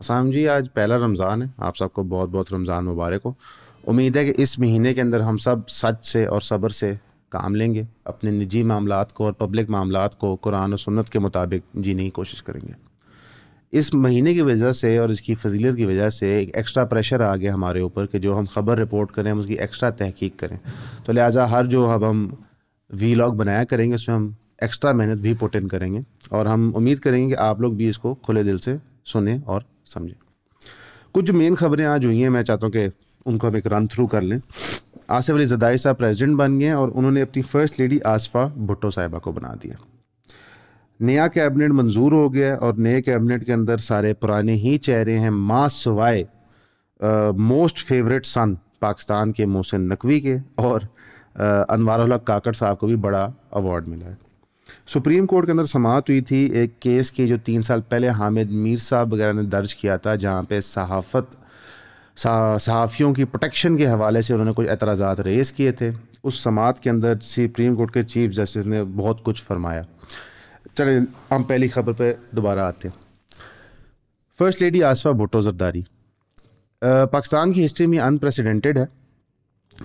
असाम जी आज पहला रमज़ान है आप सबको बहुत बहुत रमज़ान मुबारक हो उम्मीद है कि इस महीने के अंदर हम सब सच से और सब्र से काम लेंगे अपने निजी मामला को और पब्लिक मामला को कुरान और सुन्नत के मुताबिक जीने की कोशिश करेंगे इस महीने की वजह से और इसकी फजीलत की वजह से एक एक्स्ट्रा प्रेशर आ गया हमारे ऊपर कि जो हम ख़बर रिपोर्ट करें हम उसकी एक्स्ट्रा तहकीक करें तो लिहाजा हर जो अब हम लॉग बनाया करेंगे उसमें हम एक्स्ट्रा मेहनत भी पोटेंट करेंगे और हम उम्मीद करेंगे कि आप लोग भी इसको खुले दिल से सुने और समझे कुछ मेन खबरें आज हुई हैं मैं चाहता हूँ कि उनको हम एक रन थ्रू कर लें आसिफ अली जदाई साहब प्रेसिडेंट बन गए और उन्होंने अपनी फ़र्स्ट लेडी आसफ़ा भुट्टो साहिबा को बना दिया नया कैबिनेट मंजूर हो गया और नए कैबिनेट के अंदर सारे पुराने ही चेहरे हैं माँ सवाए मोस्ट फेवरेट सन पाकिस्तान के मोहसिन नकवी के और अनवर काकड़ साहब को भी बड़ा अवार्ड मिला है सुप्रीम कोर्ट के अंदर समाप्त हुई थी एक केस की जो तीन साल पहले हामिद मीर साहब वगैरह ने दर्ज किया था जहाँ पे सहाफत सहाफ़ियों की प्रोटेक्शन के हवाले से उन्होंने कुछ एतराज़ा रेज़ किए थे उस समात के अंदर सुप्रीम कोर्ट के चीफ जस्टिस ने बहुत कुछ फरमाया चले हम पहली खबर पर दोबारा आते हैं फर्स्ट लेडी आसफ़ा भुटो जरदारी पाकिस्तान की हिस्ट्री में अनप्रेसिडेंटेड है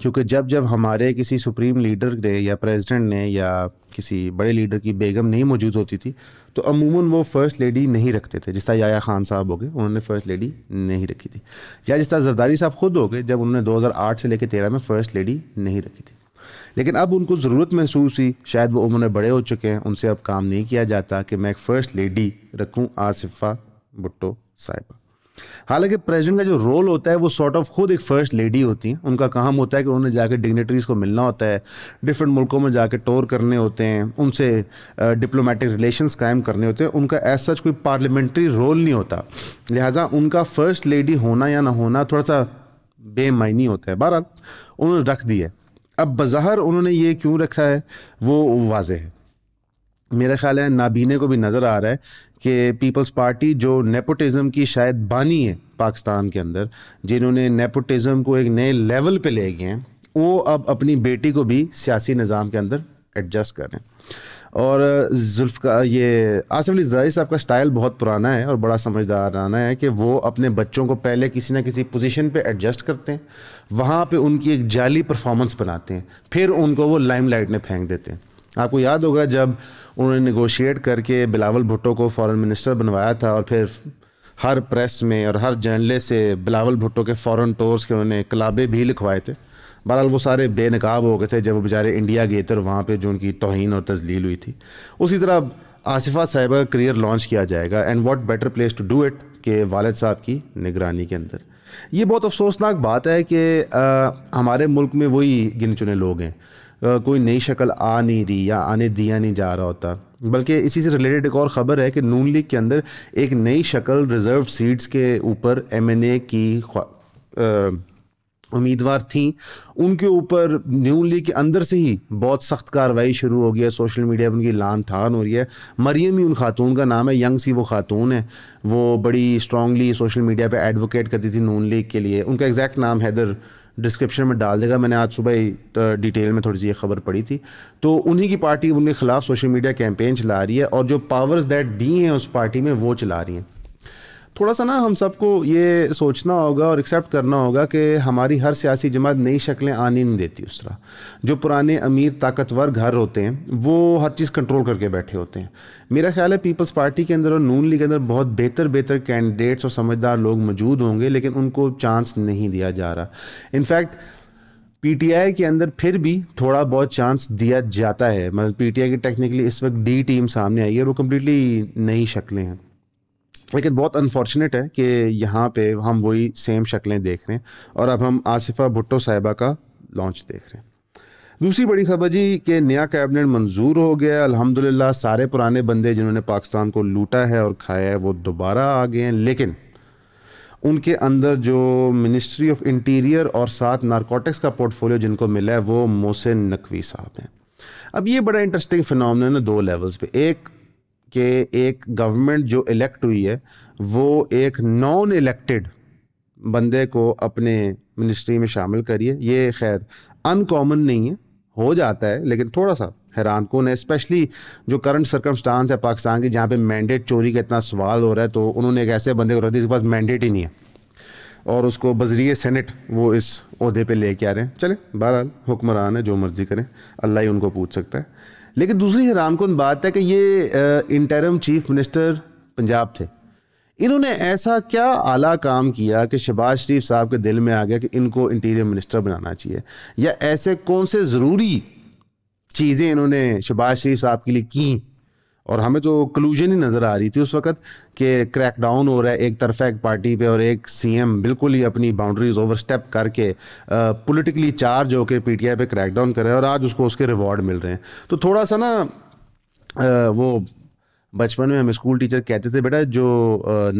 क्योंकि जब जब हमारे किसी सुप्रीम लीडर ने या प्रेसिडेंट ने या किसी बड़े लीडर की बेगम नहीं मौजूद होती थी तो अमूमन वो फ़र्स्ट लेडी नहीं रखते थे जिस तरह याया खान साहब हो गए उन्होंने फ़र्स्ट लेडी नहीं रखी थी या जिस तरह जरदारी साहब खुद हो गए जब उन्होंने 2008 से लेकर तेरह में फ़र्स्ट लेडी नहीं रखी थी लेकिन अब उनको ज़रूरत महसूस हुई शायद वो उम्र बड़े हो चुके हैं उनसे अब काम नहीं किया जाता कि मैं एक फ़र्स्ट लेडी रखूँ आसिफ़ा भुट्टो साहिबा हालांकि प्रेसिडेंट का जो रोल होता है वो सॉर्ट ऑफ खुद एक फर्स्ट लेडी होती हैं उनका काम होता है कि उन्होंने जाके डिग्नेटरीज़ को मिलना होता है डिफरेंट मुल्कों में जाके टूर करने होते हैं उनसे डिप्लोमेटिक रिलेशन कायम करने होते हैं उनका एज सच कोई पार्लियामेंट्री रोल नहीं होता लिहाजा उनका फर्स्ट लेडी होना या ना होना थोड़ा सा बेमायनी होता है बहरहाल उन्होंने रख दिया अब बाहर उन्होंने ये क्यों रखा है वो वाज है मेरा ख्याल है नाबीने को भी नज़र आ रहा है कि पीपल्स पार्टी जो नेपोटिज़म की शायद बानी है पाकिस्तान के अंदर जिन्होंने नेपोटिज़म को एक नए लेवल पे ले गए हैं वो अब अपनी बेटी को भी सियासी निज़ाम के अंदर एडजस्ट करें और जुल्फ का ये आसिफ अली जरारी साहब का स्टाइल बहुत पुराना है और बड़ा समझदाराना है कि वो अपने बच्चों को पहले किसी ना किसी पोजीशन पे एडजस्ट करते हैं वहाँ पे उनकी एक जाली परफॉर्मेंस बनाते हैं फिर उनको वो लाइमलाइट में फेंक देते हैं आपको याद होगा जब उन्होंने नगोशिएट करके बिलावल भुट्टो को फॉरेन मिनिस्टर बनवाया था और फिर हर प्रेस में और हर जर्नले से बिलावल भुट्टो के फॉरेन टूर्स के उन्होंने कलाबे भी लिखवाए थे बहरहाल वो सारे बेनकाब हो गए थे जब वो बेचारे इंडिया गए थे और वहाँ पर जो उनकी तोहन और तजलील हुई थी उसी तरह आसिफा साहिबा का करियर लॉन्च किया जाएगा and what better place to do it के वालद साहब की निगरानी के अंदर ये बहुत अफसोसनाक बात है कि हमारे मुल्क में वही गिन चुने लोग हैं कोई नई शक्ल आ नहीं रही या आने दिया नहीं जा रहा होता बल्कि इसी से रिलेटेड एक और ख़बर है कि नून लीग के अंदर एक नई शक्ल रिज़र्व सीट्स के ऊपर एमएनए की उम्मीदवार थी उनके ऊपर न्यू लीग के अंदर से ही बहुत सख्त कार्रवाई शुरू हो गई है सोशल मीडिया पर उनकी लान थान हो रही है मरियम ही उन खातून का नाम है यंग सी वो खातून है वो बड़ी स्ट्रांगली सोशल मीडिया पर एडवोकेट करती थी नून लीग के लिए उनका एग्जैक्ट नाम हैदर डिस्क्रिप्शन में डाल देगा मैंने आज सुबह ही तो डिटेल में थोड़ी सी ये खबर पड़ी थी तो उन्हीं की पार्टी उनके खिलाफ सोशल मीडिया कैंपेन चला रही है और जो पावर्स दैट बी हैं उस पार्टी में वो चला रही हैं थोड़ा सा ना हम सबको ये सोचना होगा और एक्सेप्ट करना होगा कि हमारी हर सियासी जमात नई शक्लें आने नहीं देती उस तरह जो पुराने अमीर ताकतवर घर होते हैं वो हर चीज़ कंट्रोल करके बैठे होते हैं मेरा ख्याल है पीपल्स पार्टी के अंदर और नून लीग के अंदर बहुत बेहतर बेहतर कैंडिडेट्स और समझदार लोग मौजूद होंगे लेकिन उनको चांस नहीं दिया जा रहा इनफैक्ट पीटीआई के अंदर फिर भी थोड़ा बहुत चांस दिया जाता है मतलब पीटीआई की टेक्निकली इस वक्त डी टीम सामने आई है वो कम्प्लीटली नई शक्लें हैं लेकिन बहुत अनफॉर्चुनेट है कि यहाँ पे हम वही सेम शक्लें देख रहे हैं और अब हम आसिफा भुट्टो साहिबा का लॉन्च देख रहे हैं दूसरी बड़ी खबर जी कि नया कैबिनेट मंजूर हो गया अल्हम्दुलिल्लाह सारे पुराने बंदे जिन्होंने पाकिस्तान को लूटा है और खाया है वो दोबारा आ गए हैं लेकिन उनके अंदर जो मिनिस्ट्री ऑफ इंटीरियर और साथ नारकोटिक्स का पोर्टफोलियो जिनको मिला है वो मोहसिन नकवी साहब हैं अब ये बड़ा इंटरेस्टिंग फिनमिन है दो लेवल्स पे एक कि एक गवर्नमेंट जो इलेक्ट हुई है वो एक नॉन इलेक्टेड बंदे को अपने मिनिस्ट्री में शामिल करिए ये खैर अनकॉमन नहीं है हो जाता है लेकिन थोड़ा सा हैरान कौन है स्पेशली जो करंट सर्कमस्टांस है पाकिस्तान की जहाँ पे मैंडेट चोरी का इतना सवाल हो रहा है तो उन्होंने एक ऐसे बंदे को रख दिया जिसके पास मैंडेट ही नहीं है और उसको बजरिए सेनेट वो इस अहदे पे लेके आ रहे हैं चले बहरहाल हुक्मरान है जो मर्ज़ी करें अल्लाह ही उनको पूछ सकता है लेकिन दूसरी कन बात है कि ये इंटरम चीफ मिनिस्टर पंजाब थे इन्होंने ऐसा क्या आला काम किया कि शहबाज शरीफ साहब के दिल में आ गया कि इनको इंटीरियर मिनिस्टर बनाना चाहिए या ऐसे कौन से ज़रूरी चीज़ें इन्होंने शहबाज शरीफ साहब के लिए की और हमें जो क्लूजन ही नज़र आ रही थी उस वक्त कि क्रैक डाउन हो रहा है एक तरफा एक पार्टी पे और एक सीएम बिल्कुल ही अपनी बाउंड्रीज ओवर स्टेप करके पॉलिटिकली चार्ज होकर पी टी पे क्रैक डाउन कर और आज उसको उसके रिवॉर्ड मिल रहे हैं तो थोड़ा सा ना वो बचपन में हम स्कूल टीचर कहते थे बेटा जो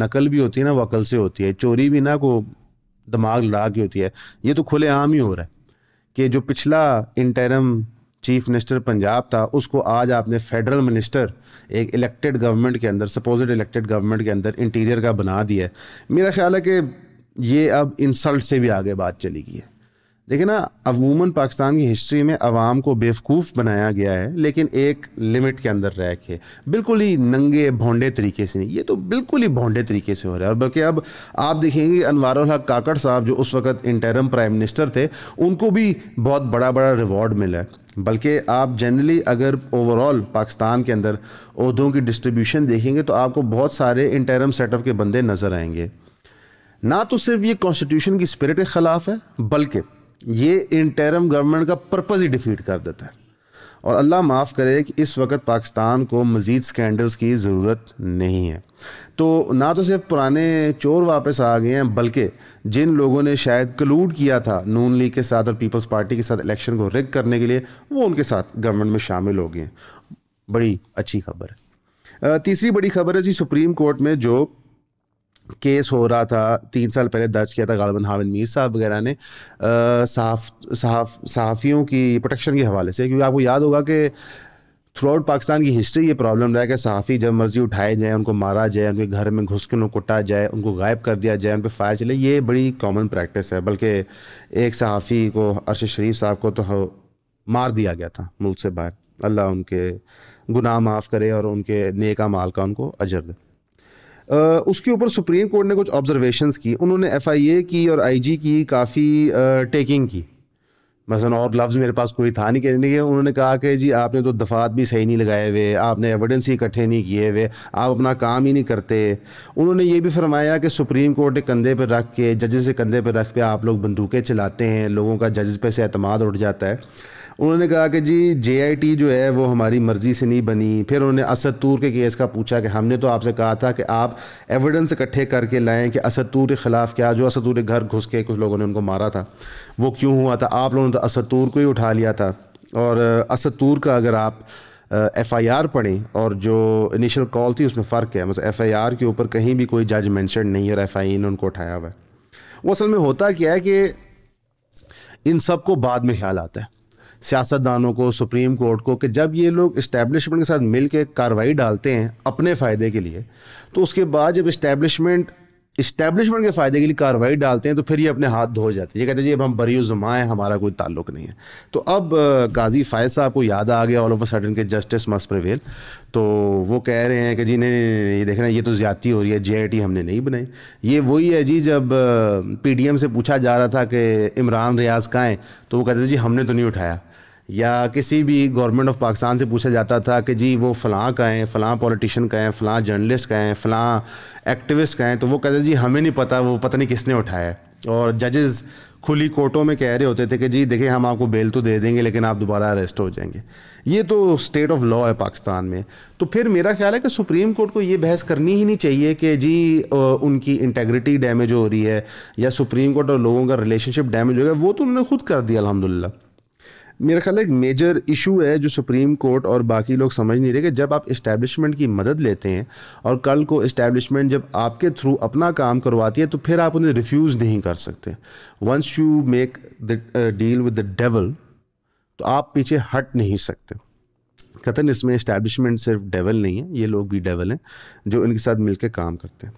नकल भी होती है ना वो अकल से होती है चोरी भी ना को दिमाग लड़ा के होती है ये तो खुलेआम ही हो रहा है कि जो पिछला इंटरम चीफ मिनिस्टर पंजाब था उसको आज आपने फेडरल मिनिस्टर एक इलेक्टेड गवर्नमेंट के अंदर सपोजिट इलेक्टेड गवर्नमेंट के अंदर इंटीरियर का बना दिया है मेरा ख्याल है कि ये अब इंसल्ट से भी आगे बात चली गई है देखिए ना अमूमन पाकिस्तान की हिस्ट्री में आवाम को बेवकूफ़ बनाया गया है लेकिन एक लिमिट के अंदर रह के बिल्कुल ही नंगे भोंडे तरीके से नहीं ये तो बिल्कुल ही भोंडे तरीके से हो रहा है और बल्कि अब आप देखेंगे अनवर काकड़ साहब जो उस वक्त इंटरम प्राइम मिनिस्टर थे उनको भी बहुत बड़ा बड़ा रिवॉर्ड मिला है बल्कि आप जनरली अगर ओवरऑल पाकिस्तान के अंदर उहदों की डिस्ट्रीब्यूशन देखेंगे तो आपको बहुत सारे इंटरम सेटअप के बंदे नज़र आएंगे ना तो सिर्फ ये कॉन्स्टिट्यूशन की स्पिरिट के ख़िलाफ़ है बल्कि ये इंटरम गवर्नमेंट का पर्पज़ ही डिफीट कर देता है और अल्लाह माफ़ करे कि इस वक्त पाकिस्तान को मज़ीद स्कैंडल्स की ज़रूरत नहीं है तो ना तो सिर्फ पुराने चोर वापस आ गए हैं बल्कि जिन लोगों ने शायद कलूड किया था नून लीग के साथ और पीपल्स पार्टी के साथ इलेक्शन को रिग करने के लिए वो उनके साथ गवर्नमेंट में शामिल हो गए हैं बड़ी अच्छी खबर है तीसरी बड़ी खबर है जी सुप्रीम कोर्ट में जो केस हो रहा था तीन साल पहले दर्ज किया था गालबन हामिद मीर साहब वगैरह ने सहाफ़ियों की प्रोटेक्शन के हवाले से क्योंकि आपको याद होगा कि थ्रू आउट पाकिस्तान की हिस्ट्री ये प्रॉब्लम रहा है कि सहाफ़ी जब मर्ज़ी उठाए जाए उनको मारा जाए उनके घर में घुस के उनको कुटा जाए उनको गायब कर दिया जाए उन पर फायर चले ये बड़ी कॉमन प्रैक्टिस है बल्कि एक सहाफ़ी को अरशद शरीफ साहब को तो मार दिया गया था मुल्क से बाहर अल्लाह उनके गुनाह माफ़ करे और उनके नेक माल का उनको अजर दे उसके ऊपर सुप्रीम कोर्ट ने कुछ ऑब्जर्वेशन की उन्होंने ए की और जी की काफ़ी टेकिंग की मसलन और लफ्ज़ मेरे पास कोई था नहीं कहने के उन्होंने कहा कि जी आपने तो दफात भी सही नहीं लगाए हुए आपने एविडेंस ही इकट्ठे नहीं किए हुए आप अपना काम ही नहीं करते उन्होंने ये भी फरमाया कि सुप्रीम कोर्ट के कंधे पर रख के जजेस के कंधे पर रख के आप लोग बंदूकें चलाते हैं लोगों का जजेस पे से अतमाद उठ जाता है उन्होंने कहा कि जी जे जो है वो हमारी मर्ज़ी से नहीं बनी फिर उन्होंने असद तूर के केस का पूछा कि हमने तो आपसे कहा था कि आप एविडेंस इकट्ठे करके लाएं कि असद तूर के ख़िलाफ़ क्या जो असद तूर के घर घुस के कुछ लोगों ने उनको मारा था वो क्यों हुआ था आप लोगों ने तो असद तूर को ही उठा लिया था और असद तूर का अगर आप एफ़ आई आर पढ़ें और जो इनिशियल कॉल थी उसमें फ़र्क है मतलब एफ़ आई आर के ऊपर कहीं भी कोई जज मैंशन नहीं है और एफ़ आई ने उनको उठाया हुआ है वो असल में होता क्या है कि इन सब को बाद में ख्याल आता है सियासतदानों को सुप्रीम कोर्ट को कि जब ये लोग इस्टेब्लिशमेंट के साथ मिल के कार्रवाई डालते हैं अपने फ़ायदे के लिए तो उसके बाद जब इस्टेब्लिशमेंट इस्टेब्लिशमेंट के फ़ायदे के लिए कार्रवाई डालते हैं तो फिर ये अपने हाथ धो जाते हैं ये कहते हैं जी अब हम बरी ज़ुमा हैं हमारा कोई ताल्लुक नहीं है तो अब गाजी फायज साहब को याद आ गया ऑल ऑफ अ सडन के जस्टिस मस्ट प्रवेल तो वो कह रहे हैं कि जी नहीं नहीं नहीं देखना ये तो ज़्यादती हो रही है जे हमने नहीं बनाई ये वही है जी जब पी से पूछा जा रहा था कि इमरान रियाज कहाँ हैं तो वो कहते थे जी हमने तो नहीं उठाया या किसी भी गवर्नमेंट ऑफ पाकिस्तान से पूछा जाता था कि जी वो फ़लाँ का हैं फ़लाँ पॉलिटिशियन का हैं फ़लाँ जर्नलिस्ट का हैं फ़लाँ एक्टिविस्ट का हैं तो वो कहते जी हमें नहीं पता वो पता नहीं किसने उठाया है और जजेस खुली कोर्टों में कह रहे होते थे कि जी देखिए हम आपको बेल तो दे देंगे लेकिन आप दोबारा अरेस्ट हो जाएंगे ये तो स्टेट ऑफ लॉ है पाकिस्तान में तो फिर मेरा ख्याल है कि सुप्रीम कोर्ट को ये बहस करनी ही नहीं चाहिए कि जी उनकी इंटेग्रिटी डैमेज हो रही है या सुप्रीम कोर्ट और लोगों का रिलेशनशिप डैमेज हो गया वो तो उन्होंने खुद कर दिया अलहमदिल्ला मेरा ख्याल एक मेजर इशू है जो सुप्रीम कोर्ट और बाकी लोग समझ नहीं रहे कि जब आप इस्टेब्लिशमेंट की मदद लेते हैं और कल को इस्टेब्लिशमेंट जब आपके थ्रू अपना काम करवाती है तो फिर आप उन्हें रिफ्यूज़ नहीं कर सकते once you make the deal with the devil तो आप पीछे हट नहीं सकते कथन इसमें इस्टेब्लिशमेंट सिर्फ डेवल नहीं है ये लोग भी डेवल हैं जो इनके साथ मिलकर काम करते हैं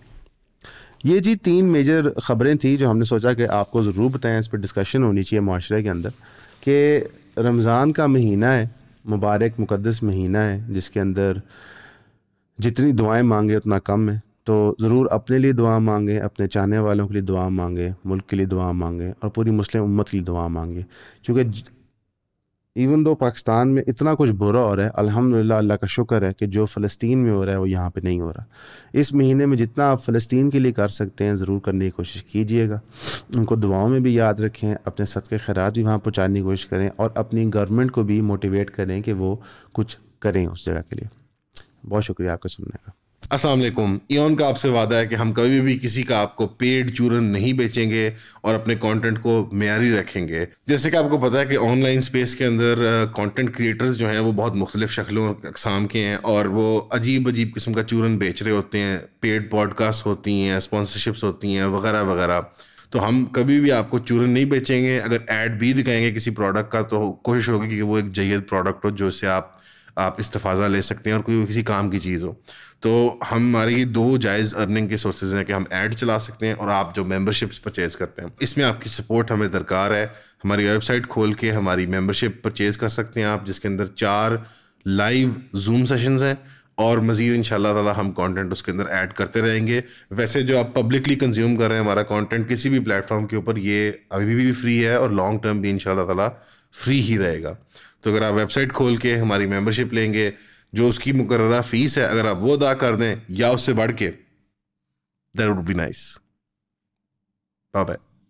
ये जी तीन मेजर ख़बरें थी जो हमने सोचा कि आपको ज़रूर बताएं इस पर डिस्कशन होनी चाहिए माशरे के अंदर कि रमज़ान का महीना है मुबारक मुकदस महीना है जिसके अंदर जितनी दुआएं मांगे उतना कम है तो ज़रूर अपने लिए दुआ मांगें अपने चाहने वालों के लिए दुआ मांगे मुल्क के लिए दुआ मांगे और पूरी मुस्लिम उम्मत के लिए दुआ मांगे क्योंकि इवन दो पाकिस्तान में इतना कुछ बुरा हो रहा है अल्हम्दुलिल्लाह अल्लाह का शुक्र है कि जो फ़लस्तीन में हो रहा है वो यहाँ पे नहीं हो रहा इस महीने में जितना आप फ़लस्तीन के लिए कर सकते हैं ज़रूर करने की कोशिश कीजिएगा उनको दुआओं में भी याद रखें अपने सबके खैरात भी वहाँ पहुँचाने की कोशिश करें और अपनी गवर्नमेंट को भी मोटिवेट करें कि वो कुछ करें उस जगह के लिए बहुत शुक्रिया आपका सुनने का असलम ईन का आपसे वादा है कि हम कभी भी किसी का आपको पेड चूरन नहीं बेचेंगे और अपने कंटेंट को मैारी रखेंगे जैसे कि आपको पता है कि ऑनलाइन स्पेस के अंदर कंटेंट क्रिएटर्स जो हैं वो बहुत मुख्तलिफ शक्लों अकसाम के हैं और वो अजीब अजीब किस्म का चूरन बेच रहे होते हैं पेड पॉडकास्ट होती हैं स्पॉन्सरशिप्स होती हैं वगैरह वगैरह तो हम कभी भी आपको चूरन नहीं बेचेंगे अगर एड भी दिखाएंगे किसी प्रोडक्ट का तो कोशिश होगी कि वो एक जयद प्रोडक्ट हो जो आप आप इस्तफाज़ा ले सकते हैं और कोई किसी काम की चीज़ हो तो हमारे ये दो जायज़ अर्निंग के सोर्सेज हैं कि हम ऐड चला सकते हैं और आप जो मेम्बरशिप्स परचेज़ करते हैं इसमें आपकी सपोर्ट हमें दरकार है हमारी वेबसाइट खोल के हमारी मेम्बरशिप परचेज़ कर सकते हैं आप जिसके अंदर चार लाइव जूम सेशंस हैं और मज़ीद इन ताला हम कंटेंट उसके अंदर ऐड करते रहेंगे वैसे जो आप पब्लिकली कंज्यूम कर रहे हैं हमारा कंटेंट किसी भी प्लेटफॉर्म के ऊपर ये अभी भी फ्री है और लॉन्ग टर्म भी इन ताला फ्री ही रहेगा तो अगर आप वेबसाइट खोल के हमारी मेंबरशिप लेंगे जो उसकी मुकर फीस है अगर आप वो अदा कर दें या उससे बढ़ के that would be nice bye